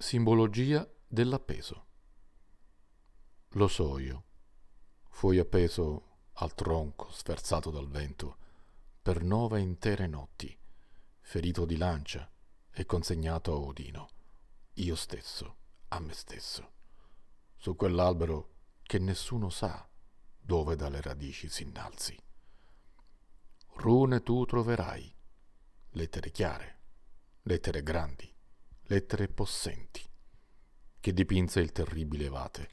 Simbologia dell'appeso. Lo so io, fui appeso al tronco sferzato dal vento per nove intere notti, ferito di lancia e consegnato a Odino, io stesso, a me stesso, su quell'albero che nessuno sa dove dalle radici si innalzi. Rune tu troverai, lettere chiare, lettere grandi lettere possenti, che dipinse il terribile Vate,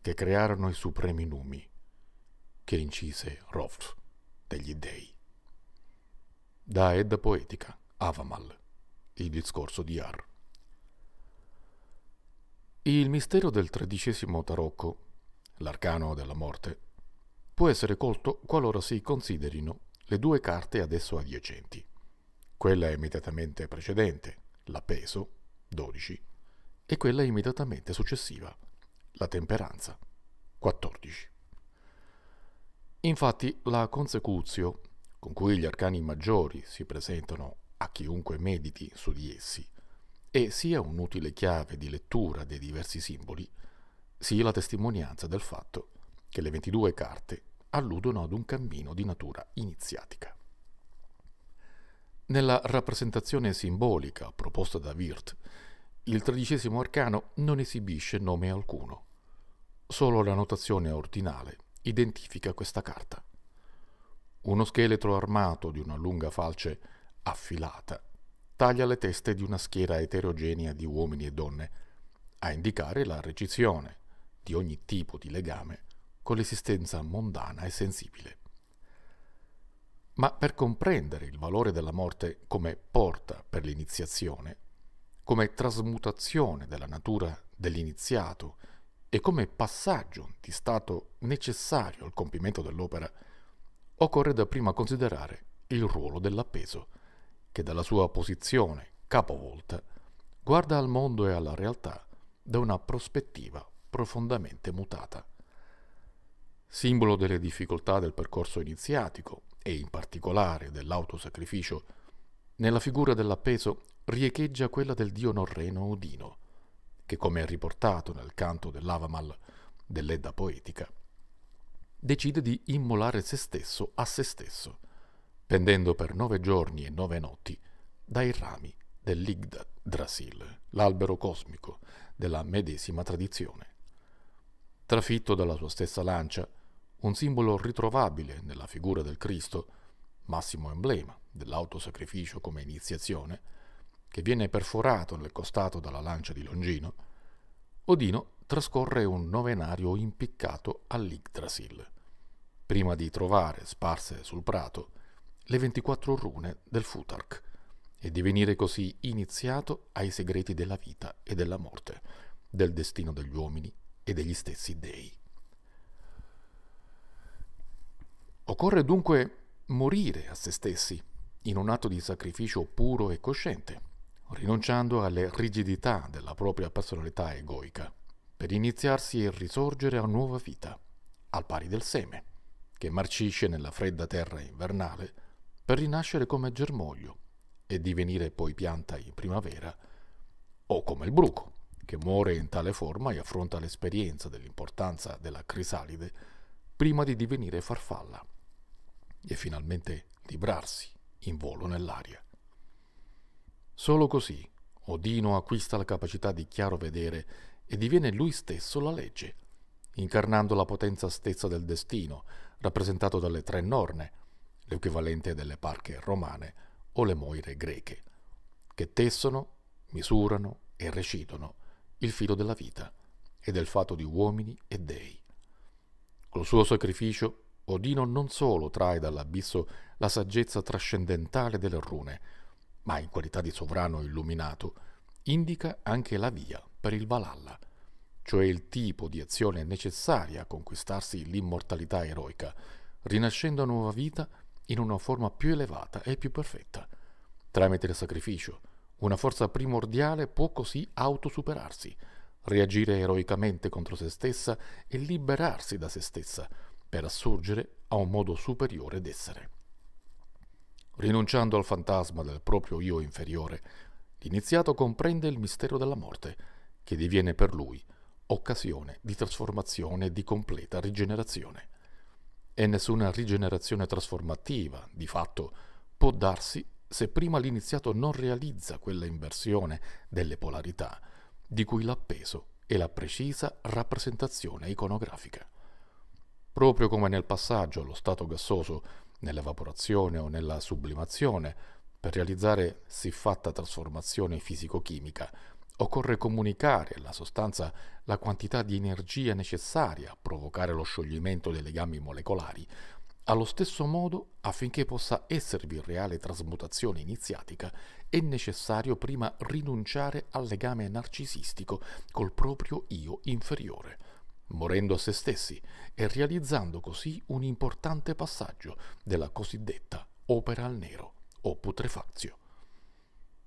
che crearono i supremi numi, che incise Roth degli dei. Da Edda poetica, Avamal, il discorso di Ar. Il mistero del tredicesimo tarocco, l'arcano della morte, può essere colto qualora si considerino le due carte ad esso adiacenti, quella immediatamente precedente, la peso 12 e quella immediatamente successiva, la temperanza 14. Infatti la consecuzio, con cui gli arcani maggiori si presentano a chiunque mediti su di essi, è sia un'utile chiave di lettura dei diversi simboli, sia la testimonianza del fatto che le 22 carte alludono ad un cammino di natura iniziatica. Nella rappresentazione simbolica proposta da Wirth, il tredicesimo arcano non esibisce nome alcuno. Solo la notazione ordinale identifica questa carta. Uno scheletro armato di una lunga falce affilata taglia le teste di una schiera eterogenea di uomini e donne, a indicare la recizione di ogni tipo di legame con l'esistenza mondana e sensibile. Ma per comprendere il valore della morte come porta per l'iniziazione, come trasmutazione della natura dell'iniziato e come passaggio di stato necessario al compimento dell'opera, occorre dapprima considerare il ruolo dell'appeso, che dalla sua posizione capovolta guarda al mondo e alla realtà da una prospettiva profondamente mutata. Simbolo delle difficoltà del percorso iniziatico, e in particolare dell'autosacrificio, nella figura dell'appeso riecheggia quella del dio norreno Odino, che come è riportato nel canto dell'Avamal dell'Edda poetica, decide di immolare se stesso a se stesso, pendendo per nove giorni e nove notti dai rami dell'Igda Drasil, l'albero cosmico della medesima tradizione. Trafitto dalla sua stessa lancia, un simbolo ritrovabile nella figura del Cristo, massimo emblema dell'autosacrificio come iniziazione, che viene perforato nel costato dalla lancia di Longino, Odino trascorre un novenario impiccato all'Igdrasil, prima di trovare sparse sul prato le 24 rune del Futark e divenire così iniziato ai segreti della vita e della morte, del destino degli uomini e degli stessi dei. Occorre dunque morire a se stessi in un atto di sacrificio puro e cosciente, rinunciando alle rigidità della propria personalità egoica, per iniziarsi e risorgere a nuova vita, al pari del seme, che marcisce nella fredda terra invernale per rinascere come germoglio e divenire poi pianta in primavera, o come il bruco, che muore in tale forma e affronta l'esperienza dell'importanza della crisalide prima di divenire farfalla e finalmente librarsi in volo nell'aria. Solo così Odino acquista la capacità di chiaro vedere e diviene lui stesso la legge, incarnando la potenza stessa del destino, rappresentato dalle tre norne, l'equivalente delle parche romane o le moire greche, che tessono, misurano e recidono il filo della vita e del fatto di uomini e dei. Col suo sacrificio Odino non solo trae dall'abisso la saggezza trascendentale delle rune, ma in qualità di sovrano illuminato indica anche la via per il Valhalla, cioè il tipo di azione necessaria a conquistarsi l'immortalità eroica, rinascendo a nuova vita in una forma più elevata e più perfetta. Tramite il sacrificio, una forza primordiale può così autosuperarsi, reagire eroicamente contro se stessa e liberarsi da se stessa, per assurgere a un modo superiore d'essere. Rinunciando al fantasma del proprio io inferiore, l'iniziato comprende il mistero della morte, che diviene per lui occasione di trasformazione e di completa rigenerazione. E nessuna rigenerazione trasformativa, di fatto, può darsi se prima l'iniziato non realizza quella inversione delle polarità di cui l'appeso è la precisa rappresentazione iconografica proprio come nel passaggio allo stato gassoso, nell'evaporazione o nella sublimazione, per realizzare siffatta trasformazione fisico-chimica, occorre comunicare alla sostanza la quantità di energia necessaria a provocare lo scioglimento dei legami molecolari, allo stesso modo, affinché possa esservi reale trasmutazione iniziatica, è necessario prima rinunciare al legame narcisistico col proprio io inferiore morendo a se stessi e realizzando così un importante passaggio della cosiddetta opera al nero o putrefazio.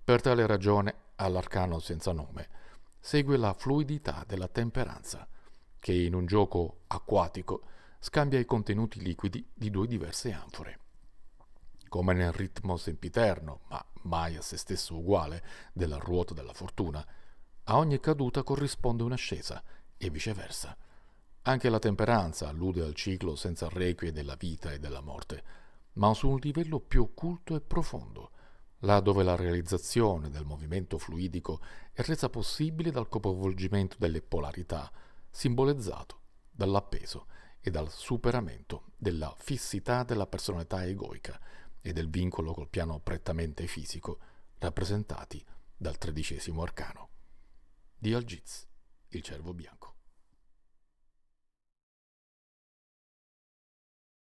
Per tale ragione, all'arcano senza nome segue la fluidità della temperanza, che in un gioco acquatico scambia i contenuti liquidi di due diverse anfore. Come nel ritmo sempiterno, ma mai a se stesso uguale, della ruota della fortuna, a ogni caduta corrisponde un'ascesa e viceversa. Anche la temperanza allude al ciclo senza requie della vita e della morte, ma su un livello più occulto e profondo, là dove la realizzazione del movimento fluidico è resa possibile dal capovolgimento delle polarità, simboleggiato dall'appeso e dal superamento della fissità della personalità egoica e del vincolo col piano prettamente fisico, rappresentati dal tredicesimo arcano. Di Algiz, il cervo bianco.